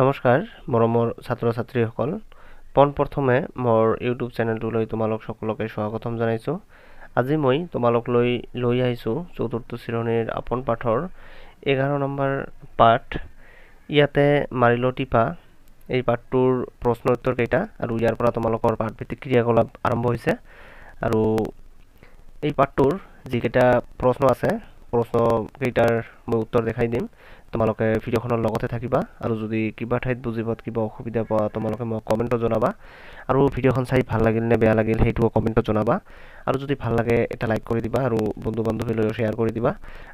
নমস্কাৰ মৰমৰ ছাত্ৰ ছাত্ৰীসকল পোন প্রথমে মোৰ ইউটিউব চেনেলটোলৈ তোমালোক সকলোকে স্বাগতম জনাইছোঁ আজি মই তোমালক লৈ লৈ আহিছোঁ চতুৰ্থ শ্ৰেণীৰ আপোন পাঠৰ এঘাৰ নম্বৰ পাঠ ইয়াতে মারিল টিপা এই পাঠটোৰ প্ৰশ্ন উত্তৰকেইটা আৰু ইয়াৰ পৰা তোমালোকৰ পাঠভিত্তিক ক্ৰিয়াকলাপ আৰম্ভ হৈছে আৰু এই পাঠটোৰ যিকেইটা প্ৰশ্ন আছে প্ৰশ্নকেইটাৰ মই উত্তৰ দেখাই দিম তোমালোকে ভিডিওখনের লগতে থাকিবা আৰু যদি কিবা ঠাইত বুঝি পাত কিবা অসুবিধা পোৱা তোমালোকে মোক কমেণ্টত জনাবা আৰু ভিডিঅ'খন চাই ভাল লাগিল নে বেয়া লাগিল সেইটাও কমেন্ট জনাবা আৰু যদি ভাল লাগে এটা লাইক কৰি দিবা আৰু বন্ধু লো শ্বেয়াৰ করে দিবা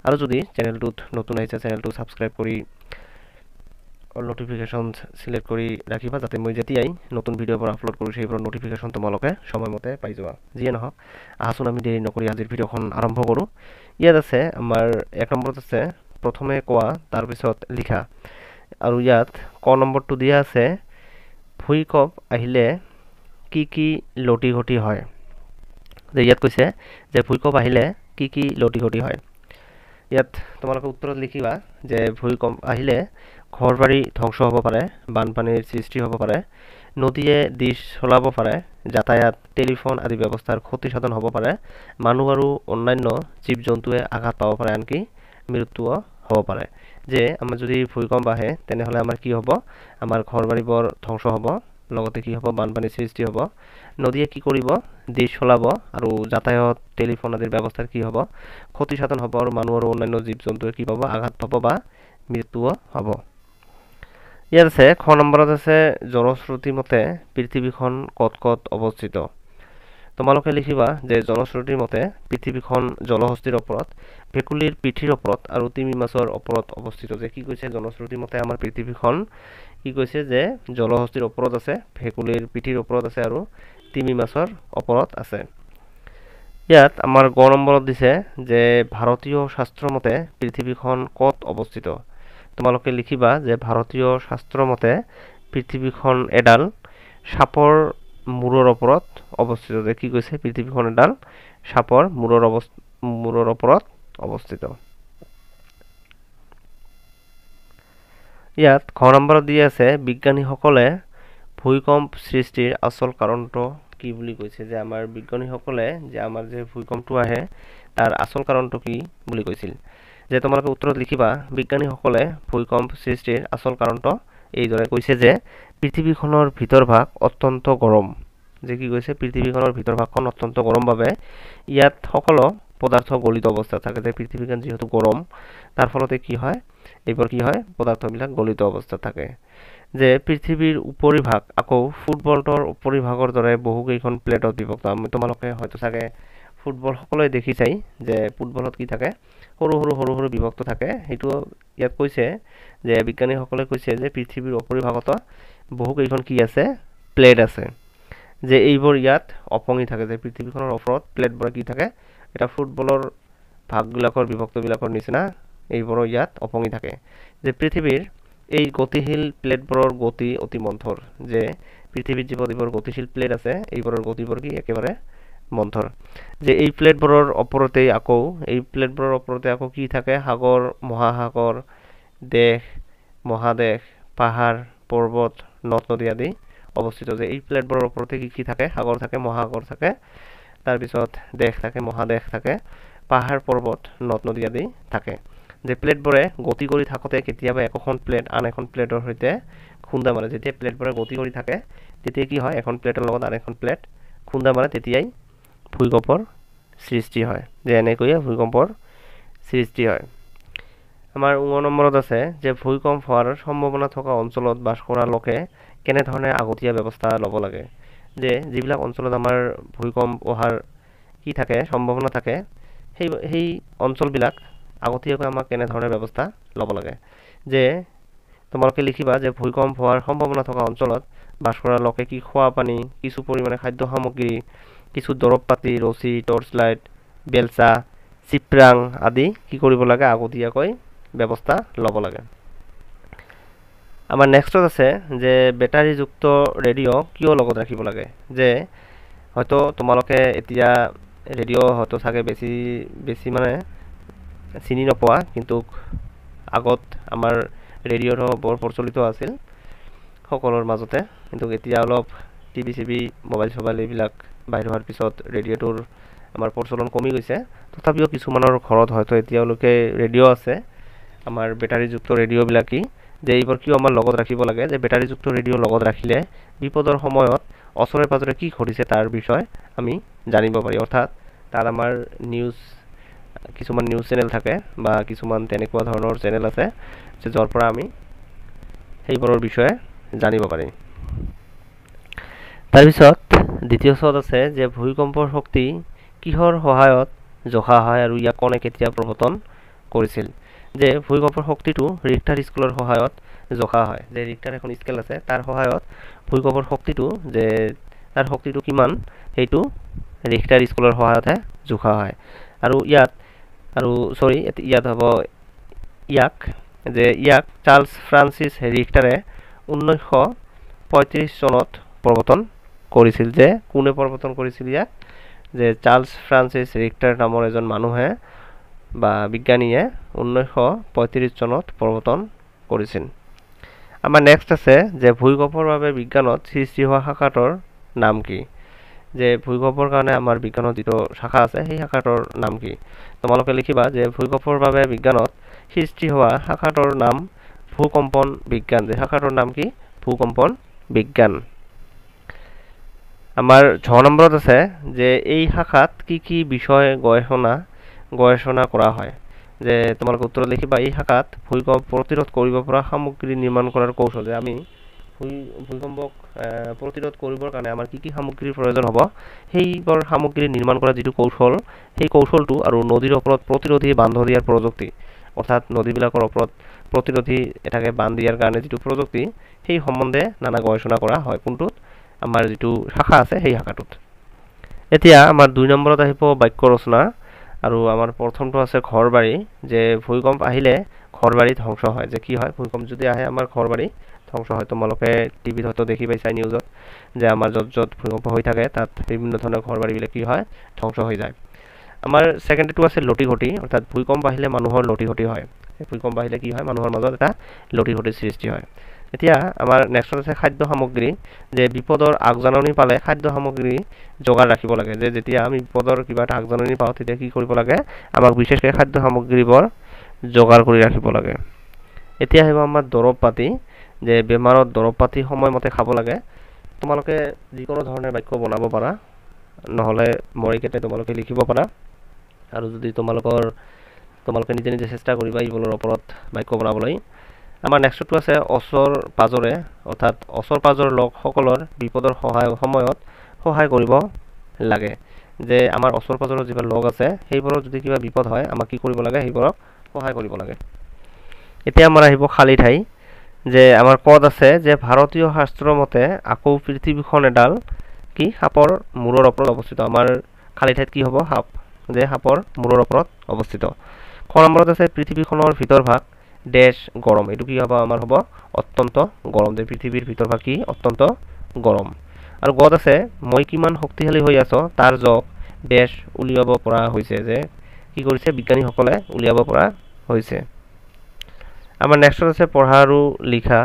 আর যদি চেনেলটোত নতুন আহিছে চেনেলটো ছাবস্ক্ৰাইব কৰি নোটিফিকেশন সিলেক্ট করে রাখিবা যাতে মই যেতিয়াই নতুন ভিডিঅ'ৰ পৰা আপলোড কৰোঁ সেইবোৰৰ নোটিফিকেশ্যন তোমালোকে সময়মতে পাই যাবা যিয়ে নহওক আহাচোন আমি দেৰি নকৰি আজিৰ ভিডিওখন আৰম্ভ কৰোঁ ইয়াত আছে আমাৰ এক নম্বৰত আছে প্ৰথমে কোৱা তাৰপিছত লিখা আৰু ইয়াত ক নম্বৰটো দিয়া আছে ভূঁইকঁপ আহিলে কি কি লটি ঘটি হয় যে ইয়াত কৈছে যে ভূঁইকঁপ আহিলে কি কি লটি ঘটি হয় ইয়াত তোমালোকে উত্তৰত লিখিবা যে ভূঁইকঁপ আহিলে ঘৰ বাৰী ধ্বংস হ'ব পাৰে বানপানীৰ সৃষ্টি হ'ব পাৰে নদীয়ে দিশ চলাব পাৰে যাতায়াত টেলিফোন আদি ব্যৱস্থাৰ ক্ষতিসাধন হ'ব পাৰে মানুহ আৰু অন্যান্য জীৱ জন্তুৱে আঘাত পাব পাৰে আনকি মৃত্যুও হ'ব পাৰে যে আমাৰ যদি ভূমিকম্প আহে তেনেহ'লে আমাৰ কি হ'ব আমাৰ ঘৰ বাৰীবোৰ ধ্বংস হ'ব লগতে কি হ'ব বানপানীৰ সৃষ্টি হ'ব নদীয়ে কি কৰিব দেশ চলাব আৰু যাতায়ত টেলিফোন আদিৰ ব্যৱস্থাৰ কি হ'ব ক্ষতিসাধন হ'ব আৰু মানুহ আৰু অন্যান্য জীৱ জন্তুৱে কি পাব আঘাত পাব বা মৃত্যুও হ'ব ইয়াত আছে খ নম্বৰত আছে জনশ্রুতি মতে পৃথিৱীখন ক'ত ক'ত অৱস্থিত তোমালোকে লিখিবা যে জনশ্ৰুতিৰ মতে পৃথিৱীখন জলহস্তীৰ ওপৰত ভেকুলীৰ পিঠিৰ ওপৰত আৰু তিমি মাছৰ ওপৰত অৱস্থিত যে কি কৈছে জনশ্ৰুতিৰ মতে আমাৰ পৃথিৱীখন কি কৈছে যে জলহস্তীৰ ওপৰত আছে ভেকুলীৰ পিঠিৰ ওপৰত আছে আৰু তিমি মাছৰ ওপৰত আছে ইয়াত আমাৰ গ নম্বৰত দিছে যে ভাৰতীয় মতে পৃথিৱীখন ক'ত অৱস্থিত তোমালোকে লিখিবা যে ভাৰতীয় মতে পৃথিৱীখন এডাল সাপৰ মূরর অপরাধ অবস্থিত কি কইছে পৃথিবীখনের ডাল সাপর মূরর অবস্থ মূরর অপরাধ অবস্থিত ইয়াত খ নম্বৰত দিয়া আছে বিজ্ঞানীসকলে ভূমিকম্প সৃষ্টিৰ আচল কাৰণটো কি বুলি কৈছে যে আমাৰ বিজ্ঞানীসকলে যে আমাৰ যে ভূমিকম্পটো আহে তাৰ আচল কাৰণটো কি বুলি কৈছিল যে তোমালোকে উত্তৰত লিখিবা বিজ্ঞানীসকলে ভূমিকম্প সৃষ্টিৰ আচল কাৰণটো এইদরে কৈছে যে পৃথিৱীখনৰ ভিতৰভাগ অত্যন্ত গৰম যে কি কৈছে পৃথিৱীখনৰ ভিতৰভাগখন অত্যন্ত গৰম বাবে ইয়াত সকলো পদাৰ্থ গলিত অৱস্থাত থাকে যে পৃথিৱীখন যিহেতু গৰম তাৰ ফলতে কি হয় এইবোৰ কি হয় পদাৰ্থবিলাক গলিত অৱস্থাত থাকে যে পৃথিৱীৰ উপৰিভাগ আকৌ ফুটবলটোৰ উপৰিভাগৰ দৰে বহুকেইখন প্লেটত বিভক্ত আমি তোমালোকে হয়তো চাগে ফুটবল সকলোৱে দেখি চাই যে ফুটবলত কি থাকে সৰু সৰু সৰু সৰু বিভক্ত থাকে সেইটো ইয়াত কৈছে যে বিজ্ঞানীসকলে কৈছে যে পৃথিৱীৰ অপৰিভাগত বহুকেইখন কি আছে প্লেট আছে যে এইবোৰ ইয়াত অপঙি থাকে যে পৃথিৱীখনৰ ওপৰত প্লেটবোৰ কি থাকে এটা ফুটবলৰ ভাগবিলাকৰ বিভক্তবিলাকৰ নিচিনা এইবোৰো ইয়াত অপঙি থাকে যে পৃথিৱীৰ এই গতিশীল প্লেটবোৰৰ গতি অতি মন্থৰ যে পৃথিৱীত যিবোৰ এইবোৰ গতিশীল প্লেট আছে এইবোৰৰ গতিবোৰ কি একেবাৰে বন্ধৰ যে এই প্লেটবোৰৰ ওপৰতেই আকৌ এই প্লেটবোৰৰ ওপৰতে আকৌ কি থাকে সাগৰ মহাসাগৰ দেশ মহাদেশ পাহাৰ পৰ্বত নদ নদী আদি অৱস্থিত যে এই প্লেটবোৰৰ ওপৰতে কি কি থাকে সাগৰ থাকে মহাসাগৰ থাকে তাৰপিছত দেশ থাকে মহাদেশ থাকে পাহাৰ পৰ্বত নদ নদী আদি থাকে যে প্লেটবোৰে গতি কৰি থাকোঁতে কেতিয়াবা একোখন প্লেট আন এখন প্লেটৰ সৈতে খুন্দা মাৰে যেতিয়া প্লেটবোৰে গতি কৰি থাকে তেতিয়া কি হয় এখন প্লেটৰ লগত আন এখন প্লেট খুন্দা মাৰে তেতিয়াই ভূঁইকম্পৰ সৃষ্টি হয় যে এনেকৈয়ে ভূঁইকম্পৰ সৃষ্টি হয় আমাৰ ওঠৰ নম্বৰত আছে যে ভূমিকম্প হোৱাৰ সম্ভাৱনা থকা অঞ্চলত বাস কৰা লোকে কেনেধৰণে আগতীয়া ব্যৱস্থা ল'ব লাগে যে যিবিলাক অঞ্চলত আমাৰ ভূমিকম্প অহাৰ কি থাকে সম্ভাৱনা থাকে সেই সেই অঞ্চলবিলাক আগতীয়াকৈ আমাক কেনেধৰণে ব্যৱস্থা ল'ব লাগে যে তোমালোকে লিখিবা যে ভূমিকম্প হোৱাৰ সম্ভাৱনা থকা অঞ্চলত বাস কৰা লোকে কি খোৱা পানী কিছু পৰিমাণে খাদ্য সামগ্ৰী কিছু দৰৱ পাতি ৰছী টৰ্চ লাইট বেলচা চিপৰাং আদি কি কৰিব লাগে আগতীয়াকৈ ব্যৱস্থা ল'ব লাগে আমাৰ নেক্সটত আছে যে বেটাৰীযুক্ত ৰেডিঅ' কিয় লগত ৰাখিব লাগে যে হয়তো তোমালোকে এতিয়া ৰেডিঅ' হয়তো চাগে বেছি বেছি মানে চিনি নোপোৱা কিন্তু আগত আমাৰ ৰেডিঅ'টো বৰ প্ৰচলিত আছিল সকলোৰ মাজতে কিন্তু এতিয়া অলপ টি ভি চি ভি মোবাইল চোবাইল এইবিলাক বাহিৰ হোৱাৰ পিছত ৰেডিঅ'টোৰ আমাৰ প্ৰচলন কমি গৈছে তথাপিও কিছুমানৰ ঘৰত হয়তো এতিয়ালৈকে ৰেডিঅ' আছে আমাৰ বেটাৰীযুক্ত ৰেডিঅ'বিলাকেই যে এইবোৰ কিয় আমাৰ লগত ৰাখিব লাগে যে বেটাৰীযুক্ত ৰেডিঅ' লগত ৰাখিলে বিপদৰ সময়ত ওচৰে পাজৰে কি ঘটিছে তাৰ বিষয়ে আমি জানিব পাৰি অৰ্থাৎ তাত আমাৰ নিউজ কিছুমান নিউজ চেনেল থাকে বা কিছুমান তেনেকুৱা ধৰণৰ চেনেল আছে যে পৰা আমি সেইবোৰৰ বিষয়ে জানিব পাৰিম তাৰপিছত দ্বিতীয় চদ আছে যে ভূমিকম্পৰ শক্তি কিহৰ সহায়ত জহা হয় আৰু ইয়াক কোনে কেতিয়া প্ৰৱৰ্তন কৰিছিল যে ভূমিকম্পৰ শক্তিটো ৰিক্টাৰ স্কেলৰ সহায়ত জখা হয় যে ৰিক্টাৰ এখন স্কেল আছে তাৰ সহায়ত ভূমিকম্পৰ শক্তিটো যে তাৰ শক্তিটো কিমান সেইটো ৰিক্টাৰ স্কেলৰ সহায়তহে জোখা হয় আৰু ইয়াত আৰু চৰি ইয়াত হ'ব ইয়াক যে ইয়াক চাৰ্লছ ফ্ৰান্সিছ ৰিক্টাৰে ঊনৈছশ পঁয়ত্ৰিছ চনত প্ৰৱৰ্তন কৰিছিল যে কোনে প্ৰৱৰ্তন কৰিছিল ইয়াক যে চাৰ্লছ ফ্ৰান্সিছ ৰিক্টাৰ নামৰ এজন মানুহে বা বিজ্ঞানীয়ে ঊনৈছশ পঁয়ত্ৰিছ চনত প্ৰৱৰ্তন কৰিছিল আমাৰ নেক্সট আছে যে ভূঁইকঁপৰ বাবে বিজ্ঞানত সৃষ্টি হোৱা শাখাটোৰ নাম কি যে ভূঁইকঁপৰ কাৰণে আমাৰ বিজ্ঞানত যিটো শাখা আছে সেই শাখাটোৰ নাম কি তোমালোকে লিখিবা যে ভূঁইকঁপৰ বাবে বিজ্ঞানত সৃষ্টি হোৱা শাখাটোৰ নাম ভূকম্পন বিজ্ঞান যে শাখাটোৰ নাম কি ভূকম্পন বিজ্ঞান আমার ছ নম্বরত আছে যে এই শাখাত কি কি বিষয় গৱেষণা গৱেষণা কৰা হয় যে তোমালোকে উত্তর লিখিবা এই শাখাত ভূমিকম্প প্ৰতিৰোধ কৰিব পৰা সামগ্ৰী নিৰ্মাণ কৰাৰ কৌশল যে আমি ভূমিকম্পক প্ৰতিৰোধ কৰিবৰ কাৰণে আমাৰ কি কি সামগ্ৰীৰ প্ৰয়োজন হ'ব সেইবোৰ সামগ্ৰী নিৰ্মাণ কৰা যিটো কৌশল সেই কৌশলটো আৰু নদীৰ ওপৰত প্ৰতিৰোধী বান্ধ দিয়াৰ প্ৰযুক্তি অৰ্থাৎ নদীবিলাকৰ ওপৰত প্ৰতিৰোধী এটাকে বান্ধ দিয়াৰ কাৰণে যিটো প্ৰযুক্তি সেই সম্বন্ধে নানা গৱেষণা কৰা হয় কোনটোত আমাৰ যিটো শাখা আছে সেই শাখাটোত এতিয়া আমাৰ দুই নম্বৰত আহিব বাক্য ৰচনা আৰু আমাৰ প্ৰথমটো আছে ঘৰ বাৰী যে ভূমিকম্প আহিলে ঘৰ বাৰী ধ্বংস হয় যে কি হয় ভূমিকম্প যদি আহে আমাৰ ঘৰ বাৰী ধ্বংস হয় তোমালোকে টিভিত হয়তো দেখি পাইছা নিউজত যে আমাৰ য'ত য'ত ভূমিকম্প হৈ থাকে তাত বিভিন্ন ধৰণৰ ঘৰ বাৰীবিলাক কি হয় ধ্বংস হৈ যায় আমাৰ ছেকেণ্ডটো আছে লটি ঘটি অৰ্থাৎ ভূমিকম্প আহিলে মানুহৰ লটি ঘটি হয় ভূমিকম্প আহিলে কি হয় মানুহৰ মাজত এটা লটি ঘটিৰ সৃষ্টি হয় এতিয়া আমাৰ নেক্সট আছে খাদ্য সামগ্ৰী যে বিপদৰ আগজাননি পালে খাদ্য সামগ্ৰী যোগাৰ ৰাখিব লাগে যে যেতিয়া আমি বিপদৰ কিবা এটা আগজাননি পাওঁ তেতিয়া কি কৰিব লাগে আমাক বিশেষকৈ খাদ্য সামগ্ৰীবোৰ যোগাৰ কৰি ৰাখিব লাগে এতিয়া আহিব আমাৰ দৰৱ পাতি যে বেমাৰত দৰৱ পাতি সময়মতে খাব লাগে তোমালোকে যিকোনো ধৰণে বাক্য বনাব পাৰা নহ'লে মৰি কেতিয়া তোমালোকে লিখিব পাৰা আৰু যদি তোমালোকৰ তোমালোকে নিজে নিজে চেষ্টা কৰিবা ইবোৰৰ ওপৰত বাক্য বনাবলৈ আমাৰ নেক্সটটো আছে অচৰ পাজৰে অৰ্থাৎ অচৰ পাজৰ লোকসকলৰ বিপদৰ সহায় সময়ত সহায় কৰিব লাগে যে আমাৰ ওচৰ পাজৰৰ যিবোৰ লগ আছে সেইবোৰৰ যদি কিবা বিপদ হয় আমাক কি কৰিব লাগে সেইবোৰক সহায় কৰিব লাগে এতিয়া আমাৰ আহিব খালী ঠাই যে আমাৰ কদ আছে যে ভাৰতীয় শাস্ত্ৰৰ মতে আকৌ পৃথিৱীখন এডাল কি সাপৰ মূৰৰ ওপৰত অৱস্থিত আমাৰ খালী ঠাইত কি হ'ব সাপ যে সাপৰ মূৰৰ ওপৰত অৱস্থিত খ নম্বৰত আছে পৃথিৱীখনৰ ভিতৰভাগ ড্যাশ গরম এটু কি হবা আমার হবা অত্যন্ত গরম দে পৃথিবীর ভিতরভাগ কি অত্যন্ত গরম আর গদ আছে মই কিমান শক্তিশালী হৈ আছো তার জক ড্যাশ উলিয়াব পৰা হৈছে যে কি কৰিছে বিজ্ঞানী সকলে উলিয়াব পৰা হৈছে আমাৰ নেক্সট আছে পঢ়া আৰু লিখা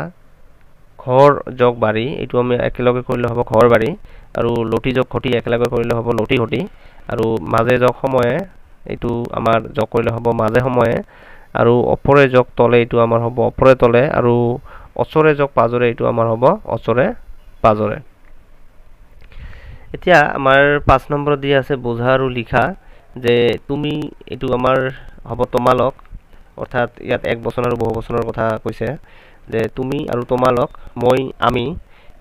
ঘৰ জক বাৰী এইটো আমি একেলগে কৰিলে হ'ব ঘৰ বাৰী আৰু লটি জক খটি একেলগে কৰিলে হ'ব লটি ঘটি আৰু মাজে জক সময়ে এইটো আমাৰ জক কৰিলে হ'ব মাজে সময়ে আৰু অপৰে যোগ তলে এইটো আমাৰ হ'ব অপৰে তলে আৰু অচৰে যোগ পাজৰে এইটো আমাৰ হ'ব অচৰে পাজৰে এতিয়া আমাৰ পাঁচ নম্বৰত দি আছে বুজা আৰু লিখা যে তুমি এইটো আমাৰ হ'ব তোমালক অৰ্থাৎ ইয়াত এক বচন আৰু বহু বচনৰ কথা কৈছে যে তুমি আৰু তোমালক মই আমি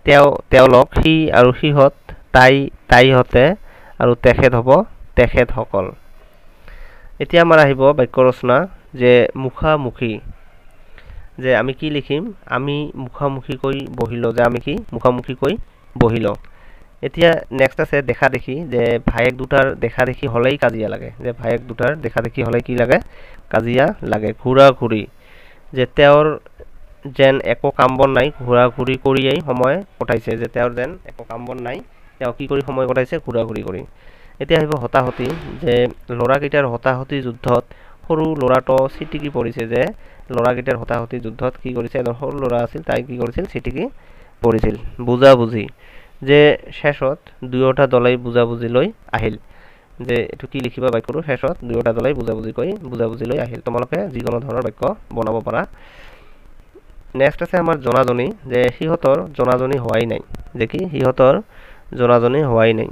তেওঁ তেওঁলোক সি আৰু সিহঁত তাই তাইহঁতে আৰু তেখেত হ'ব তেখেতসকল এতিয়া আমাৰ আহিব বাক্য ৰচনা যে মুখামুখি যে আমি কি লিখিম আমি মুখামুখিকৈ বহিলোঁ যে আমি কি মুখামুখিকৈ বহিলোঁ এতিয়া নেক্সট আছে দেখা দেখি যে ভায়েক দুটাৰ দেখা দেখি হ'লেই কাজিয়া লাগে যে ভায়েক দুটাৰ দেখা দেখি হ'লে কি লাগে কাজিয়া লাগে ঘূৰা ঘূৰি যে তেওঁৰ যেন একো কাম বন নাই ঘূৰা ঘূৰি কৰিয়েই সময় কটাইছে যে তেওঁৰ যেন একো কাম বন নাই তেওঁ কি কৰি সময় কটাইছে ঘূৰা ঘূৰি কৰি এতিয়া আহিব হতাহতি যে ল'ৰাকেইটাৰ হতাহতি যুদ্ধত সৰু ল'ৰাটো চিটিকি পৰিছে যে লড়াকিটার হতাহতি যুদ্ধত কি করেছে এদের সরু লড়া আছিল তাই কি কৰিছিল চিটিকি পৰিছিল বুজাবুজি যে শেষত দুয়োটা বুঝি লই আহিল যে এইটো কি লিখিবা বাক্য শেষত দুয়োটা বুঝা বুজাবুজিকৈ লই আহিল তোমালোকে যিকোনো ধৰণৰ বাক্য বনাব পাৰা নেক্সট আছে আমাৰ জনাজনী যে সিহঁতৰ জনাজনী হোৱাই নাই যে কি সিহঁতৰ জনাজনী হোৱাই নাই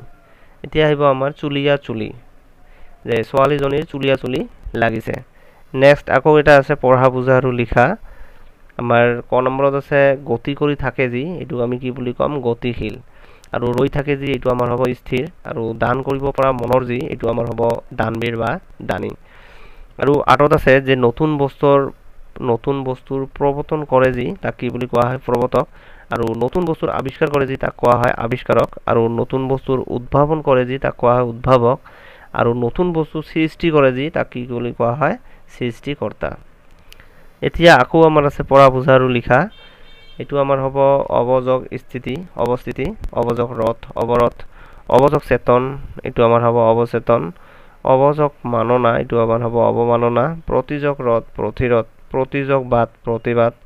এতিয়া আহিব আমাৰ চুলিয়া চুলি যে ছোৱালীজনীৰ চুলিয়া চুলি লাগিছে নেক্সট আকৌ এটা আছে পঢ়া বুজা আৰু লিখা আমাৰ ক নম্বৰত আছে গতি কৰি থাকে যি এইটো আমি কি বুলি ক'ম গতিশীল আৰু ৰৈ থাকে যি এইটো আমাৰ হ'ব স্থিৰ আৰু দান কৰিব পৰা মনৰ যি এইটো আমাৰ হ'ব দানবীৰ বা দানী আৰু আঁতৰত আছে যে নতুন বস্তুৰ নতুন বস্তুৰ প্ৰৱৰ্তন কৰে যি তাক কি বুলি কোৱা হয় প্ৰৱৰ্তক আৰু নতুন বস্তুৰ আৱিষ্কাৰ কৰে যি তাক কোৱা হয় আৱিষ্কাৰক আৰু নতুন বস্তুৰ উদ্ভাৱন কৰে যি তাক কোৱা হয় উদ্ভাৱক আৰু নতুন বস্তু সৃষ্টি কৰে যি তাক কি বুলি কোৱা হয় সৃষ্টিকৰ্তা এতিয়া আকৌ আমাৰ আছে পৰা বুজা আৰু লিখা এইটো আমাৰ হ'ব অৱজক স্থিতি অৱস্থিতি অৱজক ৰথ অৱৰথ অৱজক চেতন এইটো আমাৰ হ'ব অৱচেতন অৱজক মাননা এইটো আমাৰ হ'ব অৱমাননা প্ৰতিজক ৰথ প্ৰতিৰথ প্ৰতিজক বাট প্ৰতিবাদ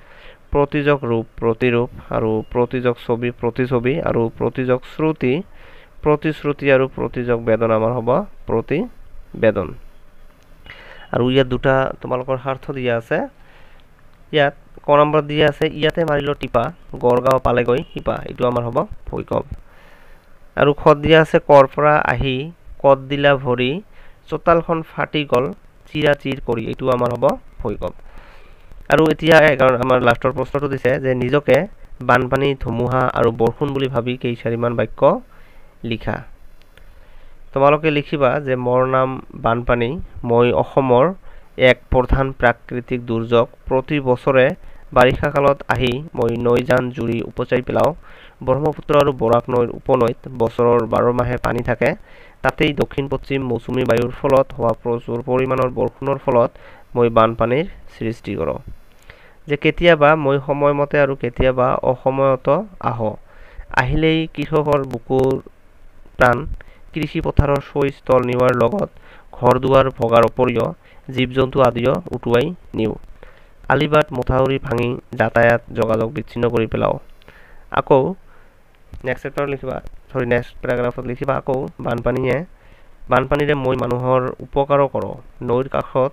প্ৰতিজক ৰূপ প্ৰতিৰূপ আৰু প্ৰতিজক ছবি প্ৰতিছবি আৰু প্ৰতিজক শ্ৰুতি প্ৰতিশ্ৰুতি আৰু প্ৰতিযোগ বেদন আমাৰ হ'ব প্ৰতিবেদন আৰু ইয়াত দুটা তোমালোকৰ স্বাৰ্থ দিয়া আছে ইয়াত ক নম্বৰত দিয়া আছে ইয়াতে মাৰিলো টিপা গড়গাঁও পালেগৈ শিপা এইটো আমাৰ হ'ব ভৈকব আৰু খত দিয়া আছে কৰ পৰা আহি কত দিলা ভৰি চোতালখন ফাটি গ'ল চিৰা চিৰ কৰি এইটো আমাৰ হ'ব ভৈকব আৰু এতিয়া এঘাৰ আমাৰ লাষ্টৰ প্ৰশ্নটো দিছে যে নিজকে বানপানী ধুমুহা আৰু বৰষুণ বুলি ভাবি কেইচাৰিমান বাক্য লিখা তোমালোকে লিখিবা যে মোৰ নাম বানপানী মই অসমৰ এক প্ৰধান প্ৰাকৃতিক দুৰ্যোগ প্ৰতি বছৰে বাৰিষা কালত আহি মই নৈ নৈজান জুৰি উপচাই পেলাওঁ ব্ৰহ্মপুত্ৰ আৰু বৰাক নৈৰ উপনৈত বছৰৰ বাৰ মাহে পানী থাকে তাতেই দক্ষিণ পশ্চিম মৌচুমী বায়ুৰ ফলত হোৱা প্ৰচুৰ পৰিমাণৰ বৰষুণৰ ফলত মই বানপানীৰ সৃষ্টি কৰোঁ যে কেতিয়াবা মই সময়মতে আৰু কেতিয়াবা অসময়ত আহোঁ আহিলেই কৃষকৰ বুকুৰ প্ৰাণ কৃষি পথাৰৰ শৈস্থল স্থল লগত ঘৰ দুৱাৰ ভগাৰ উপৰিও জীৱ জন্তু আদিও উটুৱাই নিওঁ আলিবাট বাট মথাউৰি ভাঙি যাতায়াত যোগাযোগ বিচ্ছিন্ন কৰি পেলাওঁ আকৌ নেক্সট চেপ্টাৰত লিখিবা চৰি নেক্সট পেৰাগ্ৰাফত লিখিবা আকৌ বানপানীয়ে বানপানীৰে মই মানুহৰ উপকাৰো কৰোঁ নৈৰ কাষত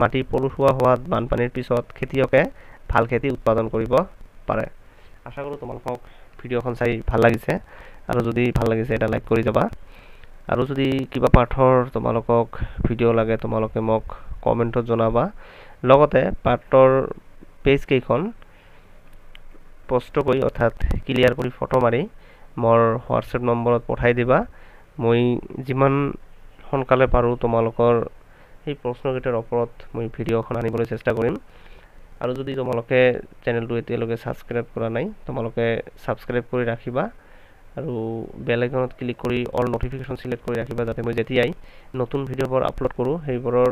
মাটি পলসুৱা হোৱাত বানপানীৰ পিছত খেতিয়কে ভাল খেতি উৎপাদন কৰিব পাৰে আশা কৰোঁ তোমালোকক ভিডিঅ'খন চাই ভাল লাগিছে আৰু যদি ভাল লাগিছে এটা লাইক কৰি যাবা আৰু যদি কিবা পাঠৰ তোমালোকক ভিডিঅ' লাগে তোমালোকে মোক কমেণ্টত জনাবা লগতে পাঠৰ পেজকেইখন স্পষ্ট কৰি অৰ্থাৎ ক্লিয়াৰ কৰি ফটো মাৰি মোৰ হোৱাটছএপ নম্বৰত পঠাই দিবা মই যিমান সোনকালে পাৰোঁ তোমালোকৰ সেই প্ৰশ্নকেইটাৰ ওপৰত মই ভিডিঅ'খন আনিবলৈ চেষ্টা কৰিম আৰু যদি তোমালোকে চেনেলটো এতিয়ালৈকে ছাবস্ক্ৰাইব কৰা নাই তোমালোকে ছাবস্ক্ৰাইব কৰি ৰাখিবা আৰু বেল আইকনত ক্লিক কৰি অল নটিফিকেশ্যন সিলেক্ট কৰি ৰাখিবা যাতে মই যেতিয়াই নতুন ভিডিঅ'বোৰ আপলোড কৰোঁ সেইবোৰৰ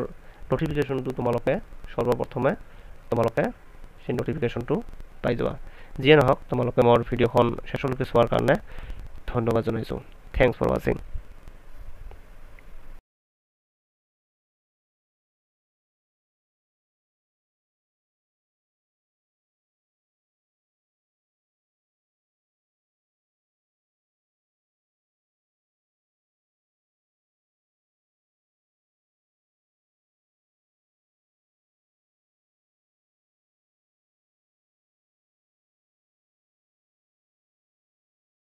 নটিফিকেশ্যনটো তোমালোকে সৰ্বপ্ৰথমে তোমালোকে সেই নটিফিকেশ্যনটো পাই যোৱা যিয়ে নহওক তোমালোকে মোৰ ভিডিঅ'খন শেষলৈকে চোৱাৰ কাৰণে ধন্যবাদ জনাইছোঁ থেংকছ ফৰ ৱাচিং